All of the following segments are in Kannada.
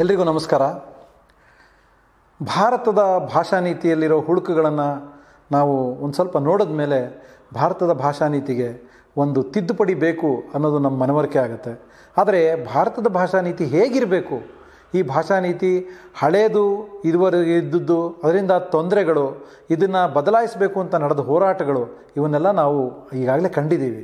ಎಲ್ರಿಗೂ ನಮಸ್ಕಾರ ಭಾರತದ ಭಾಷಾ ನೀತಿಯಲ್ಲಿರೋ ಹುಡುಕುಗಳನ್ನು ನಾವು ಒಂದು ಸ್ವಲ್ಪ ನೋಡಿದ ಮೇಲೆ ಭಾರತದ ಭಾಷಾ ನೀತಿಗೆ ಒಂದು ತಿದ್ದುಪಡಿ ಬೇಕು ಅನ್ನೋದು ನಮ್ಮ ಮನವರಿಕೆ ಆಗುತ್ತೆ ಆದರೆ ಭಾರತದ ಭಾಷಾ ನೀತಿ ಹೇಗಿರಬೇಕು ಈ ಭಾಷಾ ನೀತಿ ಹಳೇದು ಇದುವರೆಗೆ ಇದ್ದದ್ದು ಅದರಿಂದ ತೊಂದರೆಗಳು ಇದನ್ನು ಬದಲಾಯಿಸಬೇಕು ಅಂತ ನಡೆದ ಹೋರಾಟಗಳು ಇವನ್ನೆಲ್ಲ ನಾವು ಈಗಾಗಲೇ ಕಂಡಿದ್ದೀವಿ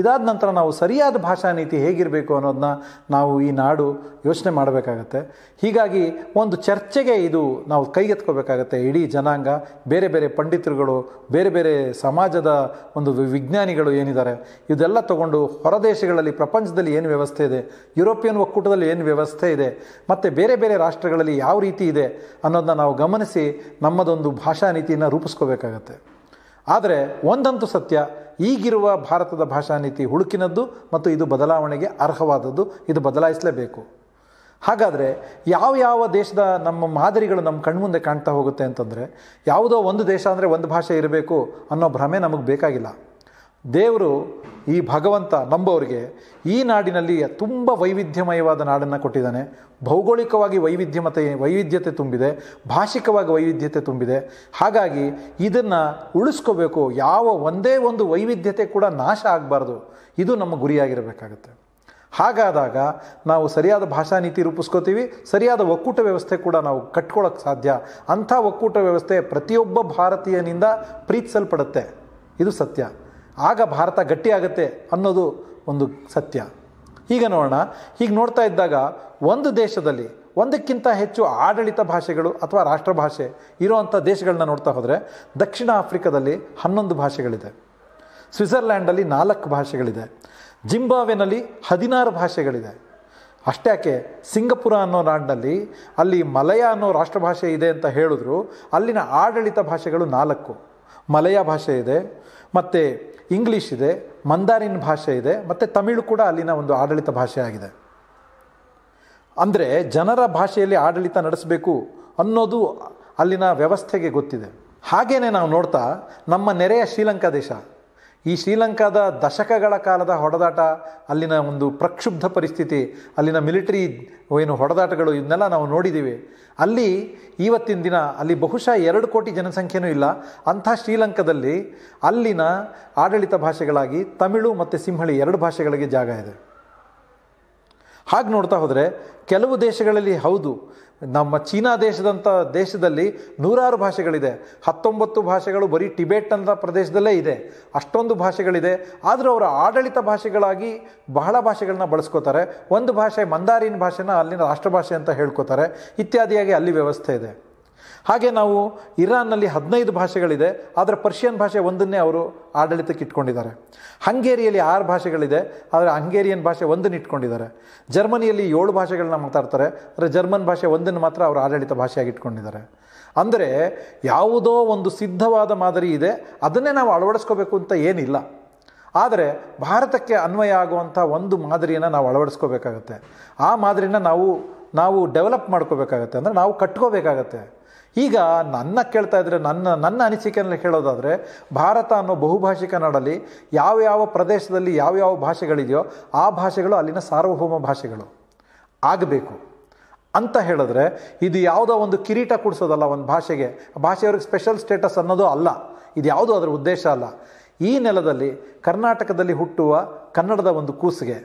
ಇದಾದ ನಂತರ ನಾವು ಸರಿಯಾದ ಭಾಷಾ ನೀತಿ ಹೇಗಿರಬೇಕು ಅನ್ನೋದನ್ನ ನಾವು ಈ ನಾಡು ಯೋಚನೆ ಮಾಡಬೇಕಾಗತ್ತೆ ಹೀಗಾಗಿ ಒಂದು ಚರ್ಚೆಗೆ ಇದು ನಾವು ಕೈಗೆತ್ಕೋಬೇಕಾಗತ್ತೆ ಇಡೀ ಜನಾಂಗ ಬೇರೆ ಬೇರೆ ಪಂಡಿತರುಗಳು ಬೇರೆ ಬೇರೆ ಸಮಾಜದ ಒಂದು ವಿಜ್ಞಾನಿಗಳು ಏನಿದ್ದಾರೆ ಇದೆಲ್ಲ ತಗೊಂಡು ಹೊರದೇಶಗಳಲ್ಲಿ ಪ್ರಪಂಚದಲ್ಲಿ ಏನು ವ್ಯವಸ್ಥೆ ಇದೆ ಯುರೋಪಿಯನ್ ಒಕ್ಕೂಟದಲ್ಲಿ ಏನು ವ್ಯವಸ್ಥೆ ಇದೆ ಮತ್ತು ಬೇರೆ ಬೇರೆ ರಾಷ್ಟ್ರಗಳಲ್ಲಿ ಯಾವ ರೀತಿ ಇದೆ ಅನ್ನೋದನ್ನ ನಾವು ಗಮನಿಸಿ ನಮ್ಮದೊಂದು ಭಾಷಾ ನೀತಿಯನ್ನು ರೂಪಿಸ್ಕೋಬೇಕಾಗತ್ತೆ ಆದರೆ ಒಂದಂತೂ ಸತ್ಯ ಈಗಿರುವ ಭಾರತದ ಭಾಷಾ ನೀತಿ ಹುಡುಕಿನದ್ದು ಮತ್ತು ಇದು ಬದಲಾವಣೆಗೆ ಅರ್ಹವಾದದ್ದು ಇದು ಬದಲಾಯಿಸಲೇಬೇಕು ಹಾಗಾದರೆ ಯಾವ ಯಾವ ದೇಶದ ನಮ್ಮ ಮಾದರಿಗಳು ನಮ್ಮ ಕಣ್ಮುಂದೆ ಕಾಣ್ತಾ ಹೋಗುತ್ತೆ ಅಂತಂದರೆ ಯಾವುದೋ ಒಂದು ದೇಶ ಅಂದರೆ ಒಂದು ಭಾಷೆ ಇರಬೇಕು ಅನ್ನೋ ಭ್ರಮೆ ನಮಗೆ ಬೇಕಾಗಿಲ್ಲ ದೇವರು ಈ ಭಗವಂತ ನಂಬೋರಿಗೆ ಈ ನಾಡಿನಲ್ಲಿ ತುಂಬ ವೈವಿಧ್ಯಮಯವಾದ ನಾಡನ್ನು ಕೊಟ್ಟಿದ್ದಾನೆ ಭೌಗೋಳಿಕವಾಗಿ ವೈವಿಧ್ಯಮತೆ ವೈವಿಧ್ಯತೆ ತುಂಬಿದೆ ಭಾಷಿಕವಾಗಿ ವೈವಿಧ್ಯತೆ ತುಂಬಿದೆ ಹಾಗಾಗಿ ಇದನ್ನು ಉಳಿಸ್ಕೋಬೇಕು ಯಾವ ಒಂದೇ ಒಂದು ವೈವಿಧ್ಯತೆ ಕೂಡ ನಾಶ ಆಗಬಾರ್ದು ಇದು ನಮ್ಮ ಗುರಿಯಾಗಿರಬೇಕಾಗತ್ತೆ ಹಾಗಾದಾಗ ನಾವು ಸರಿಯಾದ ಭಾಷಾ ನೀತಿ ರೂಪಿಸ್ಕೋತೀವಿ ಸರಿಯಾದ ಒಕ್ಕೂಟ ವ್ಯವಸ್ಥೆ ಕೂಡ ನಾವು ಕಟ್ಕೊಳ್ಳೋಕ್ಕೆ ಸಾಧ್ಯ ಅಂಥ ಒಕ್ಕೂಟ ವ್ಯವಸ್ಥೆ ಪ್ರತಿಯೊಬ್ಬ ಭಾರತೀಯನಿಂದ ಪ್ರೀತಿಸಲ್ಪಡುತ್ತೆ ಇದು ಸತ್ಯ ಆಗ ಭಾರತ ಗಟ್ಟಿಯಾಗತ್ತೆ ಅನ್ನೋದು ಒಂದು ಸತ್ಯ ಈಗ ನೋಡೋಣ ಈಗ ನೋಡ್ತಾ ಇದ್ದಾಗ ಒಂದು ದೇಶದಲ್ಲಿ ಒಂದಕ್ಕಿಂತ ಹೆಚ್ಚು ಆಡಳಿತ ಭಾಷೆಗಳು ಅಥವಾ ರಾಷ್ಟ್ರ ಭಾಷೆ ಇರೋವಂಥ ದೇಶಗಳನ್ನ ನೋಡ್ತಾ ಹೋದರೆ ದಕ್ಷಿಣ ಆಫ್ರಿಕಾದಲ್ಲಿ ಹನ್ನೊಂದು ಭಾಷೆಗಳಿದೆ ಸ್ವಿಟ್ಜರ್ಲ್ಯಾಂಡಲ್ಲಿ ನಾಲ್ಕು ಭಾಷೆಗಳಿದೆ ಜಿಂಬಾವೆನಲ್ಲಿ ಹದಿನಾರು ಭಾಷೆಗಳಿದೆ ಅಷ್ಟ್ಯಾಕೆ ಸಿಂಗಪುರ ಅನ್ನೋ ನಾಡಿನಲ್ಲಿ ಅಲ್ಲಿ ಮಲಯ ಅನ್ನೋ ರಾಷ್ಟ್ರ ಭಾಷೆ ಇದೆ ಅಂತ ಹೇಳಿದ್ರು ಅಲ್ಲಿನ ಆಡಳಿತ ಭಾಷೆಗಳು ನಾಲ್ಕು ಮಲಯ ಭಾಷೆ ಇದೆ ಮತ್ತು ಇಂಗ್ಲೀಷ್ ಇದೆ ಮಂದಾರಿನ್ ಭಾಷೆ ಇದೆ ಮತ್ತು ತಮಿಳು ಕೂಡ ಅಲ್ಲಿನ ಒಂದು ಆಡಳಿತ ಭಾಷೆಯಾಗಿದೆ ಅಂದರೆ ಜನರ ಭಾಷೆಯಲ್ಲಿ ಆಡಳಿತ ನಡೆಸಬೇಕು ಅನ್ನೋದು ಅಲ್ಲಿನ ವ್ಯವಸ್ಥೆಗೆ ಗೊತ್ತಿದೆ ಹಾಗೆಯೇ ನಾವು ನೋಡ್ತಾ ನಮ್ಮ ನೆರೆಯ ಶ್ರೀಲಂಕಾ ದೇಶ ಈ ಶ್ರೀಲಂಕಾದ ದಶಕಗಳ ಕಾಲದ ಹೊಡೆದಾಟ ಅಲ್ಲಿನ ಒಂದು ಪ್ರಕ್ಷುಬ್ಧ ಪರಿಸ್ಥಿತಿ ಅಲ್ಲಿನ ಮಿಲಿಟರಿ ಏನು ಹೊಡೆದಾಟಗಳು ಇದನ್ನೆಲ್ಲ ನಾವು ನೋಡಿದ್ದೀವಿ ಅಲ್ಲಿ ಇವತ್ತಿನ ದಿನ ಅಲ್ಲಿ ಬಹುಶಃ ಎರಡು ಕೋಟಿ ಜನಸಂಖ್ಯೆನೂ ಇಲ್ಲ ಅಂಥ ಶ್ರೀಲಂಕಾದಲ್ಲಿ ಅಲ್ಲಿನ ಆಡಳಿತ ಭಾಷೆಗಳಾಗಿ ತಮಿಳು ಮತ್ತು ಸಿಂಹಳಿ ಎರಡು ಭಾಷೆಗಳಿಗೆ ಜಾಗ ಇದೆ ಹಾಗೆ ನೋಡ್ತಾ ಹೋದರೆ ಕೆಲವು ದೇಶಗಳಲ್ಲಿ ಹೌದು ನಮ್ಮ ಚೀನಾ ದೇಶದಂಥ ದೇಶದಲ್ಲಿ ನೂರಾರು ಭಾಷೆಗಳಿದೆ ಹತ್ತೊಂಬತ್ತು ಭಾಷೆಗಳು ಬರೀ ಟಿಬೆಟ್ ಅಂತ ಪ್ರದೇಶದಲ್ಲೇ ಇದೆ ಅಷ್ಟೊಂದು ಭಾಷೆಗಳಿದೆ ಆದರೂ ಅವರ ಆಡಳಿತ ಭಾಷೆಗಳಾಗಿ ಬಹಳ ಭಾಷೆಗಳನ್ನ ಬಳಸ್ಕೋತಾರೆ ಒಂದು ಭಾಷೆ ಮಂದಾರಿನ ಭಾಷೆನ ಅಲ್ಲಿನ ರಾಷ್ಟ್ರಭಾಷೆ ಅಂತ ಹೇಳ್ಕೋತಾರೆ ಇತ್ಯಾದಿಯಾಗಿ ಅಲ್ಲಿ ವ್ಯವಸ್ಥೆ ಇದೆ ಹಾಗೆ ನಾವು ಇರಾನ್ನಲ್ಲಿ ಹದಿನೈದು ಭಾಷೆಗಳಿದೆ ಆದರೆ ಪರ್ಷಿಯನ್ ಭಾಷೆ ಒಂದನ್ನೇ ಅವರು ಆಡಳಿತಕ್ಕೆ ಇಟ್ಕೊಂಡಿದ್ದಾರೆ ಹಂಗೇರಿಯಲ್ಲಿ ಆರು ಭಾಷೆಗಳಿದೆ ಆದರೆ ಹಂಗೇರಿಯನ್ ಭಾಷೆ ಒಂದನ್ನು ಇಟ್ಕೊಂಡಿದ್ದಾರೆ ಜರ್ಮನಿಯಲ್ಲಿ ಏಳು ಭಾಷೆಗಳನ್ನ ಮಾತಾಡ್ತಾರೆ ಆದರೆ ಜರ್ಮನ್ ಭಾಷೆ ಒಂದನ್ನು ಮಾತ್ರ ಅವರು ಆಡಳಿತ ಭಾಷೆಯಾಗಿ ಇಟ್ಕೊಂಡಿದ್ದಾರೆ ಅಂದರೆ ಯಾವುದೋ ಒಂದು ಸಿದ್ಧವಾದ ಮಾದರಿ ಇದೆ ಅದನ್ನೇ ನಾವು ಅಳವಡಿಸ್ಕೋಬೇಕು ಅಂತ ಏನಿಲ್ಲ ಆದರೆ ಭಾರತಕ್ಕೆ ಅನ್ವಯ ಆಗುವಂಥ ಒಂದು ಮಾದರಿಯನ್ನು ನಾವು ಅಳವಡಿಸ್ಕೋಬೇಕಾಗತ್ತೆ ಆ ಮಾದರಿನ ನಾವು ನಾವು ಡೆವಲಪ್ ಮಾಡ್ಕೋಬೇಕಾಗತ್ತೆ ಅಂದರೆ ನಾವು ಕಟ್ಕೋಬೇಕಾಗತ್ತೆ ಈಗ ನನ್ನ ಕೇಳ್ತಾ ಇದ್ರೆ ನನ್ನ ನನ್ನ ಅನಿಸಿಕೆಯಲ್ಲಿ ಹೇಳೋದಾದರೆ ಭಾರತ ಅನ್ನೋ ಬಹುಭಾಷಿಕ ನಾಡಲ್ಲಿ ಯಾವ ಯಾವ ಪ್ರದೇಶದಲ್ಲಿ ಯಾವ ಯಾವ ಭಾಷೆಗಳಿದೆಯೋ ಆ ಭಾಷೆಗಳು ಅಲ್ಲಿನ ಸಾರ್ವಭೌಮ ಭಾಷೆಗಳು ಆಗಬೇಕು ಅಂತ ಹೇಳಿದ್ರೆ ಇದು ಯಾವುದೋ ಒಂದು ಕಿರೀಟ ಕೊಡಿಸೋದಲ್ಲ ಒಂದು ಭಾಷೆಗೆ ಭಾಷೆಯವ್ರಿಗೆ ಸ್ಪೆಷಲ್ ಸ್ಟೇಟಸ್ ಅನ್ನೋದು ಅಲ್ಲ ಇದು ಯಾವುದೋ ಅದರ ಉದ್ದೇಶ ಅಲ್ಲ ಈ ನೆಲದಲ್ಲಿ ಕರ್ನಾಟಕದಲ್ಲಿ ಹುಟ್ಟುವ ಕನ್ನಡದ ಒಂದು ಕೂಸಿಗೆ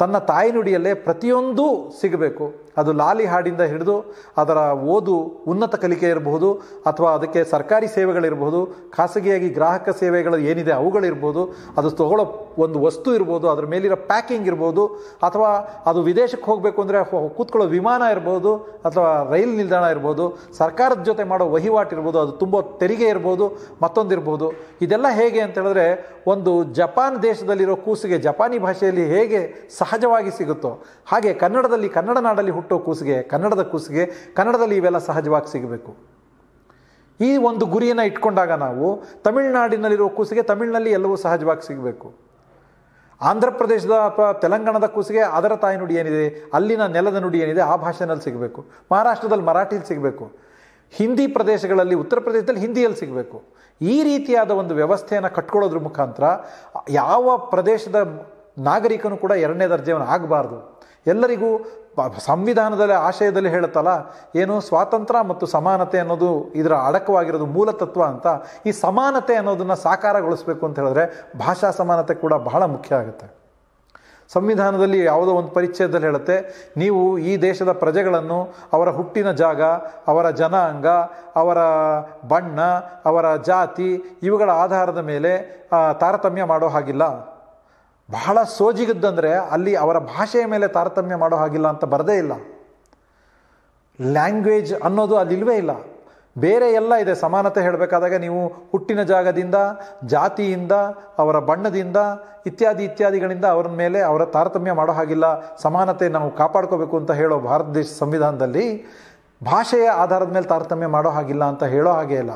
ತನ್ನ ತಾಯಿನುಡಿಯಲ್ಲೇ ಪ್ರತಿಯೊಂದೂ ಸಿಗಬೇಕು ಅದು ಲಾಲಿ ಹಾಡಿಂದ ಹಿಡಿದು ಅದರ ಓದು ಉನ್ನತ ಕಲಿಕೆ ಇರಬಹುದು ಅಥವಾ ಅದಕ್ಕೆ ಸರ್ಕಾರಿ ಸೇವೆಗಳಿರ್ಬೋದು ಖಾಸಗಿಯಾಗಿ ಗ್ರಾಹಕ ಸೇವೆಗಳು ಏನಿದೆ ಅವುಗಳಿರ್ಬೋದು ಅದು ತಗೊಳ್ಳೋ ಒಂದು ವಸ್ತು ಇರ್ಬೋದು ಅದರ ಮೇಲಿರೋ ಪ್ಯಾಕಿಂಗ್ ಇರ್ಬೋದು ಅಥವಾ ಅದು ವಿದೇಶಕ್ಕೆ ಹೋಗಬೇಕು ಅಂದರೆ ಕೂತ್ಕೊಳ್ಳೋ ವಿಮಾನ ಇರ್ಬೋದು ಅಥವಾ ರೈಲು ನಿಲ್ದಾಣ ಇರ್ಬೋದು ಸರ್ಕಾರದ ಜೊತೆ ಮಾಡೋ ವಹಿವಾಟು ಇರ್ಬೋದು ಅದು ತುಂಬ ತೆರಿಗೆ ಇರ್ಬೋದು ಮತ್ತೊಂದಿರ್ಬೋದು ಇದೆಲ್ಲ ಹೇಗೆ ಅಂತ ಹೇಳಿದ್ರೆ ಒಂದು ಜಪಾನ್ ದೇಶದಲ್ಲಿರೋ ಕೂಸಿಗೆ ಜಪಾನಿ ಭಾಷೆಯಲ್ಲಿ ಹೇಗೆ ಸಹಜವಾಗಿ ಸಿಗುತ್ತೋ ಹಾಗೆ ಕನ್ನಡದಲ್ಲಿ ಕನ್ನಡ ನಾಡಲ್ಲಿ ಕಟ್ಟೋ ಕೂಸಿಗೆ ಕನ್ನಡದ ಕೂಸಿಗೆ ಕನ್ನಡದಲ್ಲಿ ಇವೆಲ್ಲ ಸಹಜವಾಗಿ ಸಿಗಬೇಕು ಈ ಒಂದು ಗುರಿಯನ್ನು ಇಟ್ಕೊಂಡಾಗ ನಾವು ತಮಿಳುನಾಡಿನಲ್ಲಿರೋ ಕೂಸಿಗೆ ತಮಿಳಿನಲ್ಲಿ ಎಲ್ಲವೂ ಸಹಜವಾಗಿ ಸಿಗಬೇಕು ಆಂಧ್ರ ಪ್ರದೇಶದ ಅಥವಾ ತೆಲಂಗಾಣದ ಕೂಸಿಗೆ ಅದರ ತಾಯಿ ನುಡಿ ಏನಿದೆ ಅಲ್ಲಿನ ನೆಲದ ನುಡಿ ಏನಿದೆ ಆ ಭಾಷೆನಲ್ಲಿ ಸಿಗಬೇಕು ಮಹಾರಾಷ್ಟ್ರದಲ್ಲಿ ಮರಾಠಿಯಲ್ಲಿ ಸಿಗಬೇಕು ಹಿಂದಿ ಪ್ರದೇಶಗಳಲ್ಲಿ ಉತ್ತರ ಪ್ರದೇಶದಲ್ಲಿ ಹಿಂದಿಯಲ್ಲಿ ಸಿಗಬೇಕು ಈ ರೀತಿಯಾದ ಒಂದು ವ್ಯವಸ್ಥೆಯನ್ನು ಕಟ್ಕೊಳ್ಳೋದ್ರ ಮುಖಾಂತರ ಯಾವ ಪ್ರದೇಶದ ನಾಗರಿಕನು ಕೂಡ ಎರಡನೇ ದರ್ಜೆಯನ್ನು ಆಗಬಾರ್ದು ಎಲ್ಲರಿಗೂ ಸಂವಿಧಾನದಲ್ಲಿ ಆಶಯದಲ್ಲಿ ಹೇಳುತ್ತಲ್ಲ ಏನು ಸ್ವಾತಂತ್ರ್ಯ ಮತ್ತು ಸಮಾನತೆ ಅನ್ನೋದು ಇದರ ಅಡಕವಾಗಿರೋದು ಮೂಲ ತತ್ವ ಅಂತ ಈ ಸಮಾನತೆ ಅನ್ನೋದನ್ನು ಸಾಕಾರಗೊಳಿಸಬೇಕು ಅಂತ ಹೇಳಿದ್ರೆ ಭಾಷಾ ಸಮಾನತೆ ಕೂಡ ಬಹಳ ಮುಖ್ಯ ಆಗುತ್ತೆ ಸಂವಿಧಾನದಲ್ಲಿ ಯಾವುದೋ ಒಂದು ಪರಿಚಯದಲ್ಲಿ ಹೇಳುತ್ತೆ ನೀವು ಈ ದೇಶದ ಪ್ರಜೆಗಳನ್ನು ಅವರ ಹುಟ್ಟಿನ ಜಾಗ ಅವರ ಜನಾಂಗ ಅವರ ಬಣ್ಣ ಅವರ ಜಾತಿ ಇವುಗಳ ಆಧಾರದ ಮೇಲೆ ತಾರತಮ್ಯ ಮಾಡೋ ಹಾಗಿಲ್ಲ ಬಹಳ ಸೋಜಿಗದ್ದಂದರೆ ಅಲ್ಲಿ ಅವರ ಭಾಷೆಯ ಮೇಲೆ ತಾರತಮ್ಯ ಮಾಡೋ ಹಾಗಿಲ್ಲ ಅಂತ ಬರದೇ ಇಲ್ಲ ಲ್ಯಾಂಗ್ವೇಜ್ ಅನ್ನೋದು ಅಲ್ಲಿಲ್ವೇ ಇಲ್ಲ ಬೇರೆ ಎಲ್ಲ ಇದೆ ಸಮಾನತೆ ಹೇಳಬೇಕಾದಾಗ ನೀವು ಹುಟ್ಟಿನ ಜಾಗದಿಂದ ಜಾತಿಯಿಂದ ಅವರ ಬಣ್ಣದಿಂದ ಇತ್ಯಾದಿ ಇತ್ಯಾದಿಗಳಿಂದ ಅವರ ಮೇಲೆ ಅವರ ತಾರತಮ್ಯ ಮಾಡೋ ಹಾಗಿಲ್ಲ ಸಮಾನತೆ ನಾವು ಕಾಪಾಡ್ಕೋಬೇಕು ಅಂತ ಹೇಳೋ ಭಾರತ ದೇಶ ಸಂವಿಧಾನದಲ್ಲಿ ಭಾಷೆಯ ಆಧಾರದ ಮೇಲೆ ತಾರತಮ್ಯ ಮಾಡೋ ಹಾಗಿಲ್ಲ ಅಂತ ಹೇಳೋ ಹಾಗೆ ಇಲ್ಲ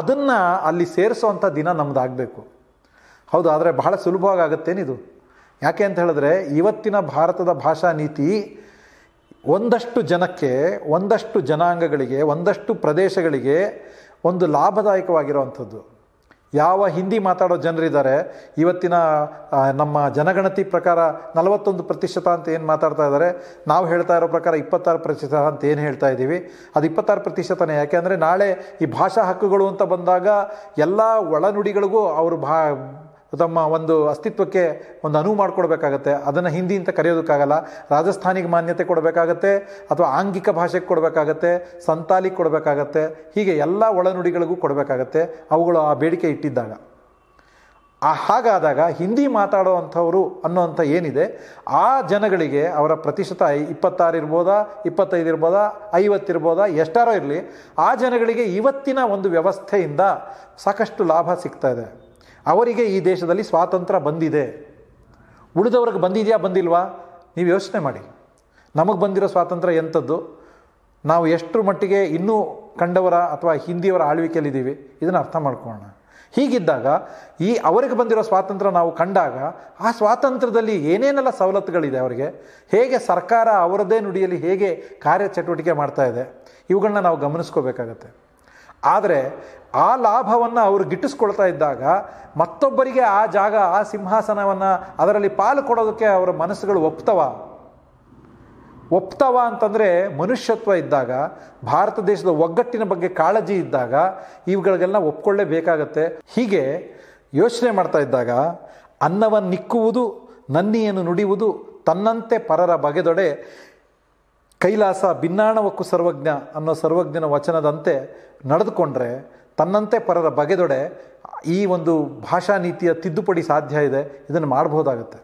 ಅದನ್ನು ಅಲ್ಲಿ ಸೇರಿಸೋ ಅಂಥ ದಿನ ನಮ್ಮದಾಗಬೇಕು ಹೌದು ಆದರೆ ಬಹಳ ಸುಲಭವಾಗಿ ಆಗುತ್ತೇನಿದು ಯಾಕೆ ಅಂತ ಹೇಳಿದ್ರೆ ಇವತ್ತಿನ ಭಾರತದ ಭಾಷಾ ನೀತಿ ಒಂದಷ್ಟು ಜನಕ್ಕೆ ಒಂದಷ್ಟು ಜನಾಂಗಗಳಿಗೆ ಒಂದಷ್ಟು ಪ್ರದೇಶಗಳಿಗೆ ಒಂದು ಲಾಭದಾಯಕವಾಗಿರುವಂಥದ್ದು ಯಾವ ಹಿಂದಿ ಮಾತಾಡೋ ಜನರಿದ್ದಾರೆ ಇವತ್ತಿನ ನಮ್ಮ ಜನಗಣತಿ ಪ್ರಕಾರ ನಲವತ್ತೊಂದು ಪ್ರತಿಶತ ಅಂತ ಏನು ಮಾತಾಡ್ತಾ ಇದ್ದಾರೆ ನಾವು ಹೇಳ್ತಾ ಇರೋ ಪ್ರಕಾರ ಇಪ್ಪತ್ತಾರು ಪ್ರತಿಶತ ಅಂತ ಏನು ಹೇಳ್ತಾ ಇದ್ದೀವಿ ಅದು ಇಪ್ಪತ್ತಾರು ಪ್ರತಿಶತನೇ ಯಾಕೆಂದರೆ ನಾಳೆ ಈ ಭಾಷಾ ಹಕ್ಕುಗಳು ಅಂತ ಬಂದಾಗ ಎಲ್ಲ ಒಳನುಡಿಗಳಿಗೂ ಅವರು ಭಾ ತಮ್ಮ ಒಂದು ಅಸ್ತಿತ್ವಕ್ಕೆ ಒಂದು ಅನುವು ಮಾಡಿಕೊಡ್ಬೇಕಾಗತ್ತೆ ಅದನ್ನು ಹಿಂದಿ ಅಂತ ಕರೆಯೋದಕ್ಕಾಗಲ್ಲ ರಾಜಸ್ಥಾನಿಗೆ ಮಾನ್ಯತೆ ಕೊಡಬೇಕಾಗತ್ತೆ ಅಥವಾ ಆಂಗಿಕ ಭಾಷೆಗೆ ಕೊಡಬೇಕಾಗತ್ತೆ ಸಂತಾಲಿಗೆ ಕೊಡಬೇಕಾಗತ್ತೆ ಹೀಗೆ ಎಲ್ಲ ಒಳನುಡಿಗಳಿಗೂ ಕೊಡಬೇಕಾಗತ್ತೆ ಅವುಗಳು ಆ ಬೇಡಿಕೆ ಇಟ್ಟಿದ್ದಾಗ ಆ ಹಾಗಾದಾಗ ಹಿಂದಿ ಮಾತಾಡುವಂಥವ್ರು ಅನ್ನೋಂಥ ಏನಿದೆ ಆ ಜನಗಳಿಗೆ ಅವರ ಪ್ರತಿಶತ ಇಪ್ಪತ್ತಾರು ಇರ್ಬೋದಾ ಇಪ್ಪತ್ತೈದು ಇರ್ಬೋದಾ ಐವತ್ತಿರ್ಬೋದಾ ಎಷ್ಟಾರೋ ಇರಲಿ ಆ ಜನಗಳಿಗೆ ಇವತ್ತಿನ ಒಂದು ವ್ಯವಸ್ಥೆಯಿಂದ ಸಾಕಷ್ಟು ಲಾಭ ಸಿಗ್ತಾ ಇದೆ ಅವರಿಗೆ ಈ ದೇಶದಲ್ಲಿ ಸ್ವಾತಂತ್ರ್ಯ ಬಂದಿದೆ ಉಳಿದವ್ರಿಗೆ ಬಂದಿದೆಯಾ ಬಂದಿಲ್ವಾ ನೀವು ಯೋಚನೆ ಮಾಡಿ ನಮಗೆ ಬಂದಿರೋ ಸ್ವಾತಂತ್ರ್ಯ ಎಂಥದ್ದು ನಾವು ಎಷ್ಟರ ಮಟ್ಟಿಗೆ ಇನ್ನೂ ಕಂಡವರ ಅಥವಾ ಹಿಂದಿಯವರ ಆಳ್ವಿಕೆಯಲ್ಲಿದ್ದೀವಿ ಇದನ್ನು ಅರ್ಥ ಮಾಡ್ಕೊಳ್ಳೋಣ ಹೀಗಿದ್ದಾಗ ಈ ಅವರಿಗೆ ಬಂದಿರೋ ಸ್ವಾತಂತ್ರ್ಯ ನಾವು ಕಂಡಾಗ ಆ ಸ್ವಾತಂತ್ರ್ಯದಲ್ಲಿ ಏನೇನೆಲ್ಲ ಸವಲತ್ತುಗಳಿದೆ ಅವರಿಗೆ ಹೇಗೆ ಸರ್ಕಾರ ಅವರದೇ ನುಡಿಯಲ್ಲಿ ಹೇಗೆ ಕಾರ್ಯಚಟುವಟಿಕೆ ಮಾಡ್ತಾ ಇದೆ ಇವುಗಳನ್ನ ನಾವು ಗಮನಿಸ್ಕೋಬೇಕಾಗತ್ತೆ ಆದರೆ ಆ ಲಾಭವನ್ನು ಅವರು ಗಿಟ್ಟಿಸ್ಕೊಳ್ತಾ ಇದ್ದಾಗ ಮತ್ತೊಬ್ಬರಿಗೆ ಆ ಜಾಗ ಆ ಸಿಂಹಾಸನವನ್ನು ಅದರಲ್ಲಿ ಪಾಲು ಕೊಡೋದಕ್ಕೆ ಅವರ ಮನಸ್ಸುಗಳು ಒಪ್ತವ ಒಪ್ತವ ಅಂತಂದರೆ ಮನುಷ್ಯತ್ವ ಇದ್ದಾಗ ಭಾರತ ದೇಶದ ಒಗ್ಗಟ್ಟಿನ ಬಗ್ಗೆ ಕಾಳಜಿ ಇದ್ದಾಗ ಇವುಗಳಿಗೆಲ್ಲ ಒಪ್ಕೊಳ್ಳೇಬೇಕಾಗತ್ತೆ ಹೀಗೆ ಯೋಚನೆ ಮಾಡ್ತಾ ಇದ್ದಾಗ ಅನ್ನವನ್ನು ನಿಕ್ಕುವುದು ನನ್ನಿಯನ್ನು ನುಡಿಯುವುದು ತನ್ನಂತೆ ಪರರ ಬಗೆದೊಡೆ ಕೈಲಾಸ ಭಿನ್ನಾಣವಕ್ಕು ಸರ್ವಜ್ಞ ಅನ್ನೋ ಸರ್ವಜ್ಞನ ವಚನದಂತೆ ನಡೆದುಕೊಂಡ್ರೆ ತನ್ನಂತೆ ಪರರ ಬಗೆದೊಡೆ ಈ ಒಂದು ಭಾಷಾ ನೀತಿಯ ತಿದ್ದುಪಡಿ ಸಾಧ್ಯ ಇದೆ ಇದನ್ನು ಮಾಡಬಹುದಾಗತ್ತೆ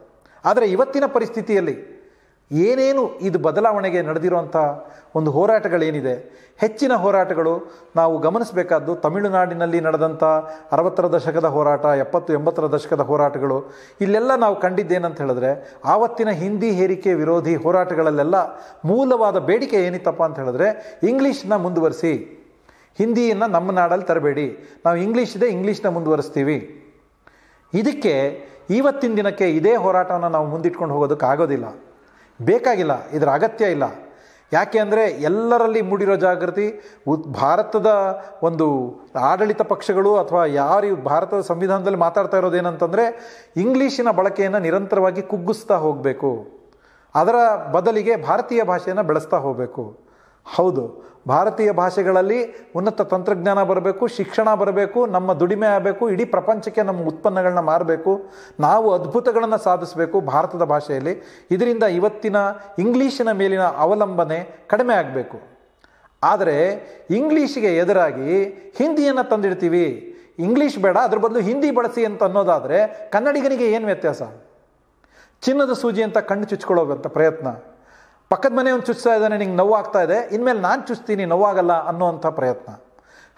ಆದರೆ ಇವತ್ತಿನ ಪರಿಸ್ಥಿತಿಯಲ್ಲಿ ಏನೇನು ಇದು ಬದಲಾವಣೆಗೆ ನಡೆದಿರುವಂಥ ಒಂದು ಹೋರಾಟಗಳೇನಿದೆ ಹೆಚ್ಚಿನ ಹೋರಾಟಗಳು ನಾವು ಗಮನಿಸಬೇಕಾದ್ದು ತಮಿಳುನಾಡಿನಲ್ಲಿ ನಡೆದಂಥ ಅರವತ್ತರ ದಶಕದ ಹೋರಾಟ ಎಪ್ಪತ್ತು ಎಂಬತ್ತರ ದಶಕದ ಹೋರಾಟಗಳು ಇಲ್ಲೆಲ್ಲ ನಾವು ಕಂಡಿದ್ದೇನಂತ ಹೇಳಿದ್ರೆ ಆವತ್ತಿನ ಹಿಂದಿ ಹೇರಿಕೆ ವಿರೋಧಿ ಹೋರಾಟಗಳಲ್ಲೆಲ್ಲ ಮೂಲವಾದ ಬೇಡಿಕೆ ಏನಿತ್ತಪ್ಪ ಅಂತ ಹೇಳಿದ್ರೆ ಇಂಗ್ಲೀಷನ್ನ ಮುಂದುವರಿಸಿ ಹಿಂದಿಯನ್ನು ನಮ್ಮ ನಾಡಲ್ಲಿ ತರಬೇಡಿ ನಾವು ಇಂಗ್ಲೀಷಿದೆ ಇಂಗ್ಲೀಷನ್ನ ಮುಂದುವರಿಸ್ತೀವಿ ಇದಕ್ಕೆ ಇವತ್ತಿನ ದಿನಕ್ಕೆ ಇದೇ ಹೋರಾಟವನ್ನು ನಾವು ಮುಂದಿಟ್ಕೊಂಡು ಹೋಗೋದಕ್ಕಾಗೋದಿಲ್ಲ ಬೇಕಾಗಿಲ್ಲ ಇದರ ಅಗತ್ಯ ಇಲ್ಲ ಯಾಕೆ ಅಂದರೆ ಎಲ್ಲರಲ್ಲಿ ಮೂಡಿರೋ ಜಾಗೃತಿ ಉ ಭಾರತದ ಒಂದು ಆಡಳಿತ ಪಕ್ಷಗಳು ಅಥವಾ ಯಾರು ಭಾರತದ ಸಂವಿಧಾನದಲ್ಲಿ ಮಾತಾಡ್ತಾ ಇರೋದೇನಂತಂದರೆ ಇಂಗ್ಲೀಷಿನ ಬಳಕೆಯನ್ನು ನಿರಂತರವಾಗಿ ಕುಗ್ಗಿಸ್ತಾ ಹೋಗಬೇಕು ಅದರ ಬದಲಿಗೆ ಭಾರತೀಯ ಭಾಷೆಯನ್ನು ಬೆಳೆಸ್ತಾ ಹೋಗಬೇಕು ಹೌದು ಭಾರತೀಯ ಭಾಷೆಗಳಲ್ಲಿ ಉನ್ನತ ತಂತ್ರಜ್ಞಾನ ಬರಬೇಕು ಶಿಕ್ಷಣ ಬರಬೇಕು ನಮ್ಮ ದುಡಿಮೆ ಆಗಬೇಕು ಇಡೀ ಪ್ರಪಂಚಕ್ಕೆ ನಮ್ಮ ಉತ್ಪನ್ನಗಳನ್ನ ಮಾರಬೇಕು ನಾವು ಅದ್ಭುತಗಳನ್ನು ಸಾಧಿಸಬೇಕು ಭಾರತದ ಭಾಷೆಯಲ್ಲಿ ಇದರಿಂದ ಇವತ್ತಿನ ಇಂಗ್ಲೀಷಿನ ಮೇಲಿನ ಅವಲಂಬನೆ ಕಡಿಮೆ ಆಗಬೇಕು ಆದರೆ ಇಂಗ್ಲೀಷಿಗೆ ಎದುರಾಗಿ ಹಿಂದಿಯನ್ನು ತಂದಿಡ್ತೀವಿ ಇಂಗ್ಲೀಷ್ ಬೇಡ ಅದ್ರ ಬದಲು ಹಿಂದಿ ಬಳಸಿ ಅಂತ ಅನ್ನೋದಾದರೆ ಕನ್ನಡಿಗನಿಗೆ ಏನು ವ್ಯತ್ಯಾಸ ಚಿನ್ನದ ಸೂಜಿ ಅಂತ ಕಣ್ಣು ಚುಚ್ಕೊಳ್ಳೋಗಂಥ ಪ್ರಯತ್ನ ಪಕ್ಕದ ಒಂದು ಚುಚ್ತಾ ಇದ್ದಾನೆ ನಿಂಗೆ ನೋವಾಗ್ತಾ ಇದೆ ಇನ್ಮೇಲೆ ನಾನು ಚುಚ್ತೀನಿ ನೋವಾಗಲ್ಲ ಅನ್ನೋವಂಥ ಪ್ರಯತ್ನ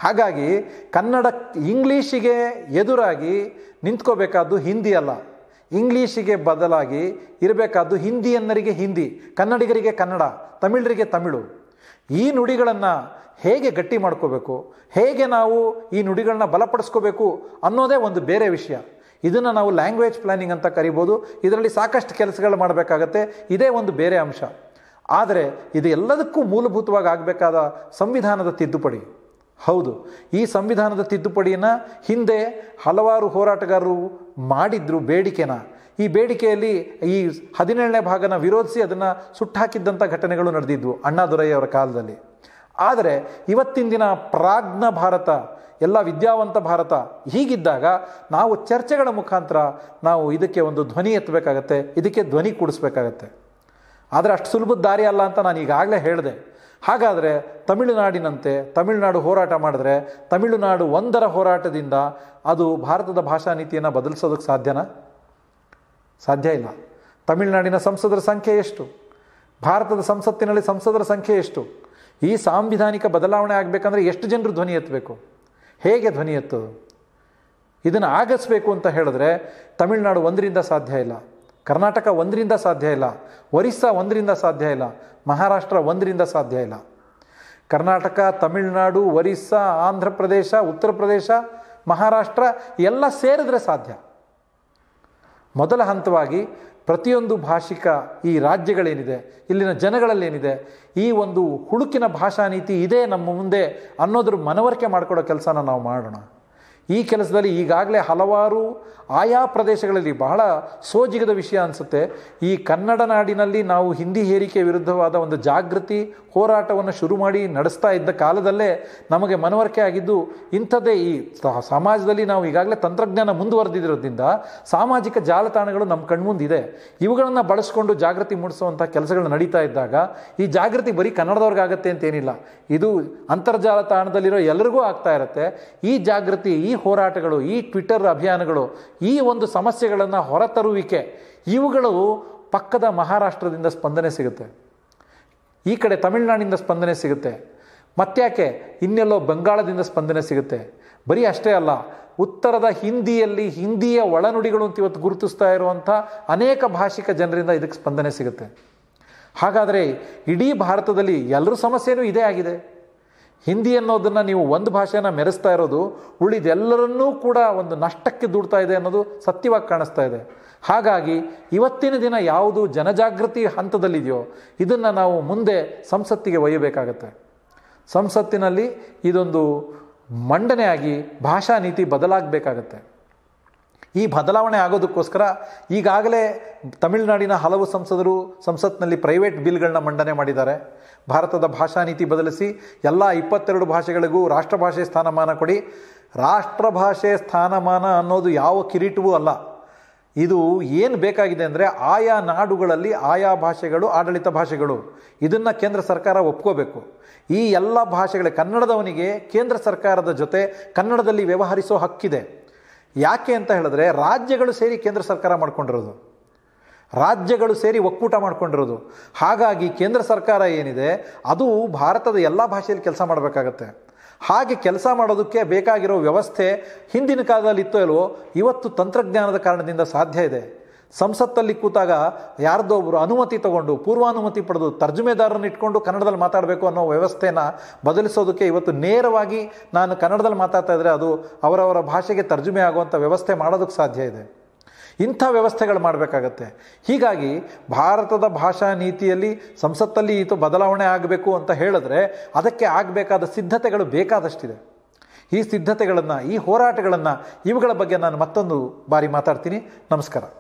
ಹಾಗಾಗಿ ಕನ್ನಡ ಇಂಗ್ಲೀಷಿಗೆ ಎದುರಾಗಿ ನಿಂತ್ಕೋಬೇಕಾದ್ದು ಹಿಂದಿ ಅಲ್ಲ ಇಂಗ್ಲೀಷಿಗೆ ಬದಲಾಗಿ ಇರಬೇಕಾದ್ದು ಹಿಂದಿಯನ್ನರಿಗೆ ಹಿಂದಿ ಕನ್ನಡಿಗರಿಗೆ ಕನ್ನಡ ತಮಿಳರಿಗೆ ತಮಿಳು ಈ ನುಡಿಗಳನ್ನು ಹೇಗೆ ಗಟ್ಟಿ ಮಾಡ್ಕೋಬೇಕು ಹೇಗೆ ನಾವು ಈ ನುಡಿಗಳನ್ನ ಬಲಪಡಿಸ್ಕೋಬೇಕು ಅನ್ನೋದೇ ಒಂದು ಬೇರೆ ವಿಷಯ ಇದನ್ನು ನಾವು ಲ್ಯಾಂಗ್ವೇಜ್ ಪ್ಲ್ಯಾನಿಂಗ್ ಅಂತ ಕರಿಬೋದು ಇದರಲ್ಲಿ ಸಾಕಷ್ಟು ಕೆಲಸಗಳು ಮಾಡಬೇಕಾಗತ್ತೆ ಇದೇ ಒಂದು ಬೇರೆ ಅಂಶ ಆದರೆ ಇದು ಎಲ್ಲದಕ್ಕೂ ಮೂಲಭೂತವಾಗಿ ಆಗಬೇಕಾದ ಸಂವಿಧಾನದ ತಿದ್ದುಪಡಿ ಹೌದು ಈ ಸಂವಿಧಾನದ ತಿದ್ದುಪಡಿಯನ್ನು ಹಿಂದೆ ಹಲವಾರು ಹೋರಾಟಗಾರರು ಮಾಡಿದ್ರು ಬೇಡಿಕೆನ ಈ ಬೇಡಿಕೆಯಲ್ಲಿ ಈ ಹದಿನೇಳನೇ ಭಾಗನ ವಿರೋಧಿಸಿ ಅದನ್ನು ಸುಟ್ಟಾಕಿದ್ದಂಥ ಘಟನೆಗಳು ನಡೆದಿದ್ವು ಅವರ ಕಾಲದಲ್ಲಿ ಆದರೆ ಇವತ್ತಿನ ದಿನ ಪ್ರಾಜ್ಞ ಭಾರತ ಎಲ್ಲ ವಿದ್ಯಾವಂತ ಭಾರತ ಹೀಗಿದ್ದಾಗ ನಾವು ಚರ್ಚೆಗಳ ಮುಖಾಂತರ ನಾವು ಇದಕ್ಕೆ ಒಂದು ಧ್ವನಿ ಎತ್ತಬೇಕಾಗತ್ತೆ ಇದಕ್ಕೆ ಧ್ವನಿ ಕೂಡಿಸ್ಬೇಕಾಗತ್ತೆ ಆದರೆ ಅಷ್ಟು ಸುಲಭದ ದಾರಿ ಅಲ್ಲ ಅಂತ ನಾನು ಈಗಾಗಲೇ ಹೇಳಿದೆ ಹಾಗಾದರೆ ತಮಿಳುನಾಡಿನಂತೆ ತಮಿಳುನಾಡು ಹೋರಾಟ ಮಾಡಿದ್ರೆ ತಮಿಳುನಾಡು ಒಂದರ ಹೋರಾಟದಿಂದ ಅದು ಭಾರತದ ಭಾಷಾ ನೀತಿಯನ್ನು ಬದಲಿಸೋದಕ್ಕೆ ಸಾಧ್ಯನಾ ಸಾಧ್ಯ ಇಲ್ಲ ತಮಿಳುನಾಡಿನ ಸಂಸದರ ಸಂಖ್ಯೆ ಎಷ್ಟು ಭಾರತದ ಸಂಸತ್ತಿನಲ್ಲಿ ಸಂಸದರ ಸಂಖ್ಯೆ ಎಷ್ಟು ಈ ಸಾಂವಿಧಾನಿಕ ಬದಲಾವಣೆ ಆಗಬೇಕಂದ್ರೆ ಎಷ್ಟು ಜನರು ಧ್ವನಿ ಎತ್ತಬೇಕು ಹೇಗೆ ಧ್ವನಿ ಎತ್ತೋದು ಇದನ್ನು ಆಗಸ್ಬೇಕು ಅಂತ ಹೇಳಿದ್ರೆ ತಮಿಳುನಾಡು ಒಂದರಿಂದ ಸಾಧ್ಯ ಇಲ್ಲ ಕರ್ನಾಟಕ ಒಂದರಿಂದ ಸಾಧ್ಯ ಇಲ್ಲ ಒರಿಸ್ಸಾ ಒಂದರಿಂದ ಸಾಧ್ಯ ಇಲ್ಲ ಮಹಾರಾಷ್ಟ್ರ ಒಂದರಿಂದ ಸಾಧ್ಯ ಇಲ್ಲ ಕರ್ನಾಟಕ ತಮಿಳುನಾಡು ಒರಿಸ್ಸಾ ಆಂಧ್ರ ಪ್ರದೇಶ ಉತ್ತರ ಪ್ರದೇಶ ಮಹಾರಾಷ್ಟ್ರ ಎಲ್ಲ ಸೇರಿದ್ರೆ ಸಾಧ್ಯ ಮೊದಲ ಹಂತವಾಗಿ ಪ್ರತಿಯೊಂದು ಭಾಷಿಕ ಈ ರಾಜ್ಯಗಳೇನಿದೆ ಇಲ್ಲಿನ ಜನಗಳಲ್ಲೇನಿದೆ ಈ ಒಂದು ಹುಡುಕಿನ ಭಾಷಾ ನೀತಿ ಇದೇ ನಮ್ಮ ಮುಂದೆ ಅನ್ನೋದ್ರ ಮನವರಿಕೆ ಮಾಡಿಕೊಡೋ ಕೆಲಸನ ನಾವು ಮಾಡೋಣ ಈ ಕೆಲಸದಲ್ಲಿ ಈಗಾಗಲೇ ಹಲವಾರು ಆಯಾ ಪ್ರದೇಶಗಳಲ್ಲಿ ಬಹಳ ಸೋಜಿಗದ ವಿಷಯ ಅನಿಸುತ್ತೆ ಈ ಕನ್ನಡ ನಾಡಿನಲ್ಲಿ ನಾವು ಹಿಂದಿ ಹೇರಿಕೆ ವಿರುದ್ಧವಾದ ಒಂದು ಜಾಗೃತಿ ಹೋರಾಟವನ್ನು ಶುರು ಮಾಡಿ ನಡೆಸ್ತಾ ಇದ್ದ ಕಾಲದಲ್ಲೇ ನಮಗೆ ಮನವರಿಕೆ ಆಗಿದ್ದು ಇಂಥದ್ದೇ ಈ ಸಮಾಜದಲ್ಲಿ ನಾವು ಈಗಾಗಲೇ ತಂತ್ರಜ್ಞಾನ ಮುಂದುವರೆದಿರೋದ್ರಿಂದ ಸಾಮಾಜಿಕ ಜಾಲತಾಣಗಳು ನಮ್ಮ ಕಣ್ಮುಂದಿದೆ ಇವುಗಳನ್ನು ಬಳಸಿಕೊಂಡು ಜಾಗೃತಿ ಮೂಡಿಸುವಂಥ ಕೆಲಸಗಳು ನಡೀತಾ ಇದ್ದಾಗ ಈ ಜಾಗೃತಿ ಬರೀ ಕನ್ನಡದವ್ರಿಗಾಗತ್ತೆ ಅಂತೇನಿಲ್ಲ ಇದು ಅಂತರ್ಜಾಲ ತಾಣದಲ್ಲಿರೋ ಎಲ್ಲರಿಗೂ ಆಗ್ತಾ ಇರುತ್ತೆ ಈ ಜಾಗೃತಿ ಈ ಹೋರಾಟಗಳು ಈ ಟ್ವಿಟರ್ ಅಭಿಯಾನಗಳು ಈ ಒಂದು ಸಮಸ್ಯೆಗಳನ್ನು ಹೊರತರುವಿಕೆ ಇವುಗಳು ಪಕ್ಕದ ಮಹಾರಾಷ್ಟ್ರದಿಂದ ಸ್ಪಂದನೆ ಸಿಗುತ್ತೆ ಈ ಕಡೆ ತಮಿಳುನಾಡಿನಿಂದ ಸ್ಪಂದನೆ ಸಿಗುತ್ತೆ ಮತ್ತ್ಯಾಕೆ ಇನ್ನೆಲ್ಲೋ ಬಂಗಾಳದಿಂದ ಸ್ಪಂದನೆ ಸಿಗುತ್ತೆ ಬರೀ ಅಷ್ಟೇ ಅಲ್ಲ ಉತ್ತರದ ಹಿಂದಿಯಲ್ಲಿ ಹಿಂದಿಯ ಒಳನುಡಿಗಳು ಅಂತ ಇವತ್ತು ಗುರುತಿಸ್ತಾ ಇರುವಂಥ ಅನೇಕ ಭಾಷಿಕ ಜನರಿಂದ ಇದಕ್ಕೆ ಸ್ಪಂದನೆ ಸಿಗುತ್ತೆ ಹಾಗಾದರೆ ಇಡೀ ಭಾರತದಲ್ಲಿ ಎಲ್ಲರೂ ಸಮಸ್ಯೆನೂ ಇದೇ ಆಗಿದೆ ಹಿಂದಿ ಅನ್ನೋದನ್ನು ನೀವು ಒಂದು ಭಾಷೆನ ಮೆರೆಸ್ತಾ ಇರೋದು ಉಳಿದೆಲ್ಲರನ್ನೂ ಕೂಡ ಒಂದು ನಷ್ಟಕ್ಕೆ ದುಡ್ತಾ ಇದೆ ಅನ್ನೋದು ಸತ್ಯವಾಗಿ ಕಾಣಿಸ್ತಾ ಇದೆ ಹಾಗಾಗಿ ಇವತ್ತಿನ ದಿನ ಯಾವುದು ಜನಜಾಗೃತಿ ಹಂತದಲ್ಲಿದೆಯೋ ಇದನ್ನು ನಾವು ಮುಂದೆ ಸಂಸತ್ತಿಗೆ ಒಯ್ಯಬೇಕಾಗತ್ತೆ ಸಂಸತ್ತಿನಲ್ಲಿ ಇದೊಂದು ಮಂಡನೆಯಾಗಿ ಭಾಷಾ ನೀತಿ ಬದಲಾಗಬೇಕಾಗತ್ತೆ ಈ ಬದಲಾವಣೆ ಆಗೋದಕ್ಕೋಸ್ಕರ ಈಗಾಗಲೇ ತಮಿಳುನಾಡಿನ ಹಲವು ಸಂಸದರು ಸಂಸತ್ನಲ್ಲಿ ಪ್ರೈವೇಟ್ ಬಿಲ್ಗಳನ್ನ ಮಂಡನೆ ಮಾಡಿದ್ದಾರೆ ಭಾರತದ ಭಾಷಾ ನೀತಿ ಬದಲಿಸಿ ಎಲ್ಲ ಇಪ್ಪತ್ತೆರಡು ಭಾಷೆಗಳಿಗೂ ರಾಷ್ಟ್ರಭಾಷೆ ಸ್ಥಾನಮಾನ ಕೊಡಿ ರಾಷ್ಟ್ರಭಾಷೆ ಸ್ಥಾನಮಾನ ಅನ್ನೋದು ಯಾವ ಕಿರೀಟವೂ ಅಲ್ಲ ಇದು ಏನು ಬೇಕಾಗಿದೆ ಅಂದರೆ ಆಯಾ ನಾಡುಗಳಲ್ಲಿ ಆಯಾ ಭಾಷೆಗಳು ಆಡಳಿತ ಭಾಷೆಗಳು ಇದನ್ನು ಕೇಂದ್ರ ಸರ್ಕಾರ ಒಪ್ಕೋಬೇಕು ಈ ಎಲ್ಲ ಭಾಷೆಗಳ ಕನ್ನಡದವನಿಗೆ ಕೇಂದ್ರ ಸರ್ಕಾರದ ಜೊತೆ ಕನ್ನಡದಲ್ಲಿ ವ್ಯವಹರಿಸೋ ಹಕ್ಕಿದೆ ಯಾಕೆ ಅಂತ ಹೇಳಿದ್ರೆ ರಾಜ್ಯಗಳು ಸೇರಿ ಕೇಂದ್ರ ಸರ್ಕಾರ ಮಾಡ್ಕೊಂಡಿರೋದು ರಾಜ್ಯಗಳು ಸೇರಿ ಒಕ್ಕೂಟ ಮಾಡ್ಕೊಂಡಿರೋದು ಹಾಗಾಗಿ ಕೇಂದ್ರ ಸರ್ಕಾರ ಏನಿದೆ ಅದು ಭಾರತದ ಎಲ್ಲ ಭಾಷೆಯಲ್ಲಿ ಕೆಲಸ ಮಾಡಬೇಕಾಗತ್ತೆ ಹಾಗೆ ಕೆಲಸ ಮಾಡೋದಕ್ಕೆ ಬೇಕಾಗಿರೋ ವ್ಯವಸ್ಥೆ ಹಿಂದಿನ ಕಾಲದಲ್ಲಿ ಇತ್ತೋ ಇಲ್ವೋ ಇವತ್ತು ತಂತ್ರಜ್ಞಾನದ ಕಾರಣದಿಂದ ಸಾಧ್ಯ ಇದೆ ಸಂಸತ್ತಲ್ಲಿ ಕೂತಾಗ ಯಾರ್ದೋ ಒಬ್ಬರು ಅನುಮತಿ ತಗೊಂಡು ಪೂರ್ವಾನುಮತಿ ಪಡೆದು ತರ್ಜುಮೆದಾರರನ್ನು ಇಟ್ಕೊಂಡು ಕನ್ನಡದಲ್ಲಿ ಮಾತಾಡಬೇಕು ಅನ್ನೋ ವ್ಯವಸ್ಥೆನ ಬದಲಿಸೋದಕ್ಕೆ ಇವತ್ತು ನೇರವಾಗಿ ನಾನು ಕನ್ನಡದಲ್ಲಿ ಮಾತಾಡ್ತಾ ಇದ್ದರೆ ಅದು ಅವರವರ ಭಾಷೆಗೆ ತರ್ಜುಮೆ ಆಗುವಂಥ ವ್ಯವಸ್ಥೆ ಮಾಡೋದಕ್ಕೆ ಸಾಧ್ಯ ಇದೆ ಇಂಥ ವ್ಯವಸ್ಥೆಗಳು ಮಾಡಬೇಕಾಗತ್ತೆ ಹೀಗಾಗಿ ಭಾರತದ ಭಾಷಾ ನೀತಿಯಲ್ಲಿ ಸಂಸತ್ತಲ್ಲಿ ಇದು ಬದಲಾವಣೆ ಆಗಬೇಕು ಅಂತ ಹೇಳಿದ್ರೆ ಅದಕ್ಕೆ ಆಗಬೇಕಾದ ಸಿದ್ಧತೆಗಳು ಬೇಕಾದಷ್ಟಿದೆ ಈ ಸಿದ್ಧತೆಗಳನ್ನು ಈ ಹೋರಾಟಗಳನ್ನು ಇವುಗಳ ಬಗ್ಗೆ ನಾನು ಮತ್ತೊಂದು ಬಾರಿ ಮಾತಾಡ್ತೀನಿ ನಮಸ್ಕಾರ